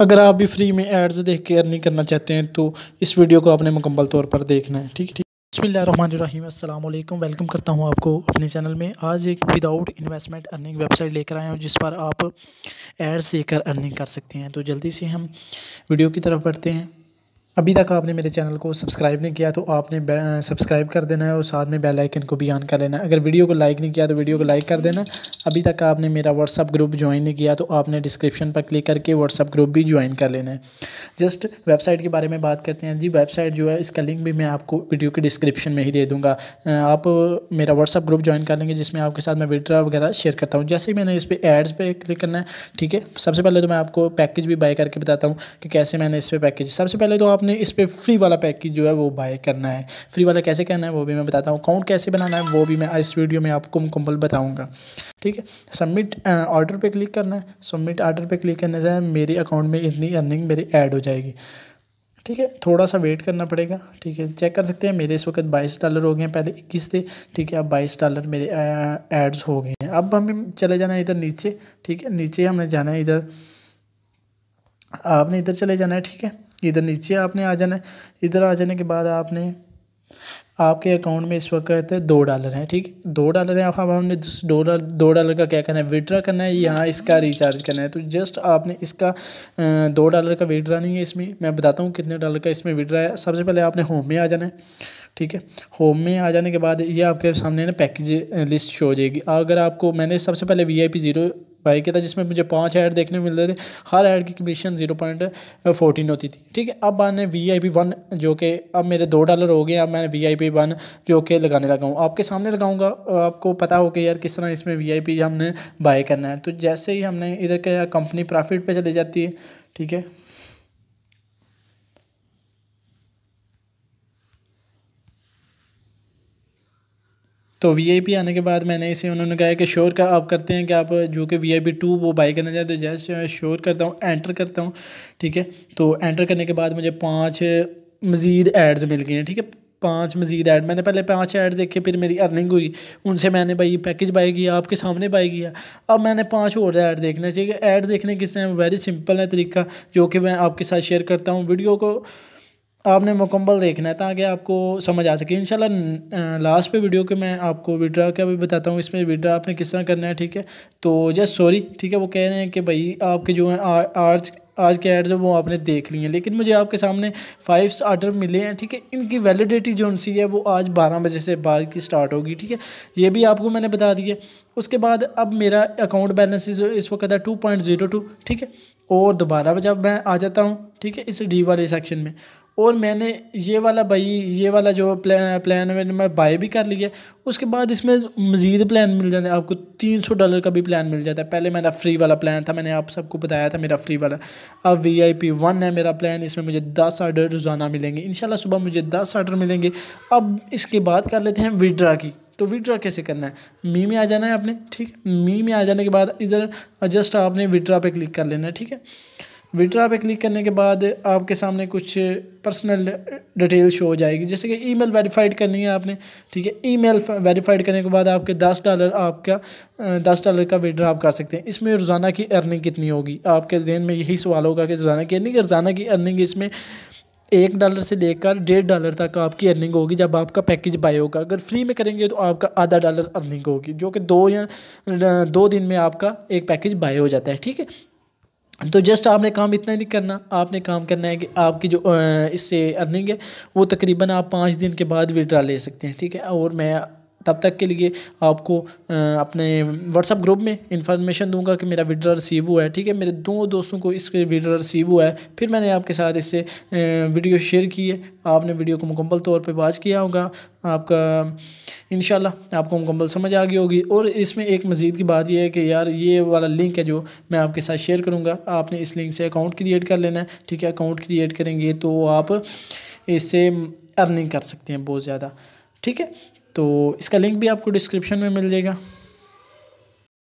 अगर आप भी फ्री में एड्स देख के अर्निंग करना चाहते हैं तो इस वीडियो को आपने मुकम्मल तौर पर देखना है ठीक है ठीक बसमिलीम वेलकम वेलकम करता हूँ आपको अपने चैनल में आज एक विदाउट इन्वेस्टमेंट अर्निंग वेबसाइट लेकर आए हूं जिस पर आप एड्स देकर अर्निंग कर सकते हैं तो जल्दी से हम वीडियो की तरफ बढ़ते हैं अभी तक आपने मेरे चैनल को सब्सक्राइब नहीं किया तो आपने सब्सक्राइब कर देना है और साथ में बेल आइकन को भी ऑन कर लेना है अगर वीडियो को लाइक नहीं किया तो वीडियो को लाइक कर देना अभी तक आपने मेरा व्हाट्सअप ग्रुप ज्वाइन नहीं किया तो आपने डिस्क्रिप्शन पर क्लिक करके व्हाट्सअप ग्रुप भी ज्वाइन कर लेना है जस्ट वेबसाइट के बारे में बात करते हैं जी वेबसाइट जो है इसका लिंक भी मैं आपको वीडियो के डिस्क्रिप्शन में ही दे दूँगा आप मेरा व्हाट्सअप ग्रुप ज्वाइन कर लेंगे जिसमें आपके साथ मैं विड्रा वगैरह शेयर करता हूँ जैसे ही मैंने इस पर एड्स पर क्लिक करना है ठीक है सबसे पहले तो मैं आपको पैकेज भी बाय करके बताता हूँ कि कैसे मैंने इस पर पैकेज सबसे पहले तो आप आपने इस पर फ्री वाला पैकेज जो है वो बाय करना है फ्री वाला कैसे करना है वो भी मैं बताता हूँ अकाउंट कैसे बनाना है वो भी मैं इस वीडियो में आपको मुकम्मल बताऊँगा ठीक है सबमिट ऑर्डर पर क्लिक करना है सबमिट ऑर्डर पर क्लिक करने से मेरे अकाउंट में इतनी अर्निंग मेरी ऐड हो जाएगी ठीक है थोड़ा सा वेट करना पड़ेगा ठीक है चेक कर सकते हैं मेरे इस वक्त बाईस डॉलर हो गए हैं पहले इक्कीस थे ठीक है अब बाईस डॉलर मेरे एड्स हो गए हैं अब हमें चले जाना है इधर नीचे ठीक है नीचे हमने जाना है इधर आपने इधर चले जाना है ठीक है इधर नीचे आपने आ जाना है इधर आ जाने के बाद आपने आपके अकाउंट में इस वक्त दो डॉलर हैं ठीक दो डॉलर हैं अब हमने दो डॉलर दो डॉलर का क्या करना है विड्रा करना है यहाँ इसका रिचार्ज करना है तो जस्ट आपने इसका दो डॉलर का विड्रा नहीं है इसमें मैं बताता हूँ कितने डॉलर का इसमें विड्रा है सबसे पहले आपने होम में आ जाना है ठीक है होम में आ जाने के बाद ये आपके सामने ना पैकेज लिस्ट शो हो जाएगी अगर आपको मैंने सबसे पहले V I P zero buy के था जिसमें मुझे पाँच ऐड देखने मिलते थे हर ऐड की कमीशन जीरो पॉइंट फोर्टीन होती थी ठीक है अब मैंने वी आई पी वन जो कि अब मेरे दो डॉलर हो गए अब मैं वी आई पी वन जो कि लगाने लगा हूँ आपके सामने लगाऊंगा आपको पता हो कि यार किस तरह इसमें वी आई पी हमने बाई करना है तो जैसे ही हमने इधर के कंपनी प्रॉफिट पर चली जाती है ठीक है तो वी आने के बाद मैंने इसे उन्होंने कहा कि श्योर का आप करते हैं कि आप जो कि वी आई पी टू वो बाई करना चाहते हो जैसे श्योर करता हूँ एंटर करता हूँ ठीक है तो एंटर करने के बाद मुझे पाँच मज़ीद एड्स मिल गए हैं ठीक है पाँच मज़ीद ऐड मैंने पहले पाँच ऐड देखे फिर मेरी अर्निंग हुई उनसे मैंने भाई पैकेज बाई किया आपके सामने बाई किया अब मैंने पाँच और ऐड देखना चाहिए ऐड देखने किस टाइम वेरी सिंपल है तरीका जो कि मैं आपके साथ शेयर करता हूँ वीडियो को आपने मुकम्मल देखना है ताकि आपको समझ आ सके इंशाल्लाह लास्ट पे वीडियो के मैं आपको विड्रा का भी बताता हूँ इसमें विड्रा आपने किस तरह करना है ठीक है तो जस्ट सॉरी ठीक है वो कह रहे हैं कि भाई आपके जो हैं आर्ट्स आज के एड्स वो आपने देख ली हैं लेकिन मुझे आपके सामने फाइव आर्डर मिले हैं ठीक है इनकी वैलिडिटी जो सी है वो आज बारह बजे से बाद की स्टार्ट होगी ठीक है ये भी आपको मैंने बता दिया उसके बाद अब मेरा अकाउंट बैलेंस इस वक्त है टू पॉइंट ज़ीरो टू ठीक है और दोबारा जब मैं आ जाता हूँ ठीक है इस डी वाले सेक्शन में और मैंने ये वाला भाई ये वाला जो प्लान प्लान मैंने मैं बाय भी कर लिया उसके बाद इसमें मज़ीद प्लान मिल जाते हैं आपको तीन सौ डॉलर का भी प्लान मिल जाता है पहले मेरा फ्री वाला प्लान था मैंने आप सबको बताया था मेरा फ्री वाला अब वी आई पी वन है मेरा प्लान इसमें मुझे दस आर्डर रोज़ाना मिलेंगे इन सुबह मुझे दस आर्डर मिलेंगे अब इसके बाद कर लेते हैं विड्रा की तो विड्रा कैसे करना है मी में आ जाना है आपने ठीक है मी में आ जाने के बाद इधर जस्ट आपने विड्रा पे क्लिक कर लेना है ठीक है विड्रा पे क्लिक करने के बाद आपके सामने कुछ पर्सनल डिटेल शो हो जाएगी जैसे कि ईमेल वेरीफाइड करनी है आपने ठीक है ईमेल वेरीफाइड करने के बाद आपके दस डॉलर आपका दस डॉलर का विड्रा आप कर सकते हैं इसमें रोज़ाना की अर्निंग कितनी होगी आपके जहन में यही सवाल होगा कि रोज़ाना की अर्निंग रोज़ाना की अर्निंग इसमें एक डॉलर से लेकर डेढ़ डॉलर तक आपकी अर्निंग होगी जब आपका पैकेज बाय होगा अगर फ्री में करेंगे तो आपका आधा डॉलर अर्निंग होगी जो कि दो या दो दिन में आपका एक पैकेज बाय हो जाता है ठीक है तो जस्ट आपने काम इतना नहीं करना आपने काम करना है कि आपकी जो इससे अर्निंग है वो तकरीबन आप पाँच दिन के बाद विड्रा ले सकते हैं ठीक है और मैं तब तक के लिए आपको अपने व्हाट्सअप ग्रुप में इन्फॉर्मेशन दूंगा कि मेरा विड्रा रिसीव हुआ है ठीक है मेरे दो दोस्तों को इस विड्रा रिसीव हुआ है फिर मैंने आपके साथ इससे वीडियो शेयर की है आपने वीडियो को मुकम्मल तौर पर वाच किया होगा आपका इन आपको मुकम्मल समझ आ गई होगी और इसमें एक मज़ीद की बात यह है कि यार ये वाला लिंक है जो मैं आपके साथ शेयर करूँगा आपने इस लिंक से अकाउंट क्रिएट कर लेना है ठीक है अकाउंट क्रिएट करेंगे तो आप इससे अर्निंग कर सकते हैं बहुत ज़्यादा ठीक है तो इसका लिंक भी आपको डिस्क्रिप्शन में मिल जाएगा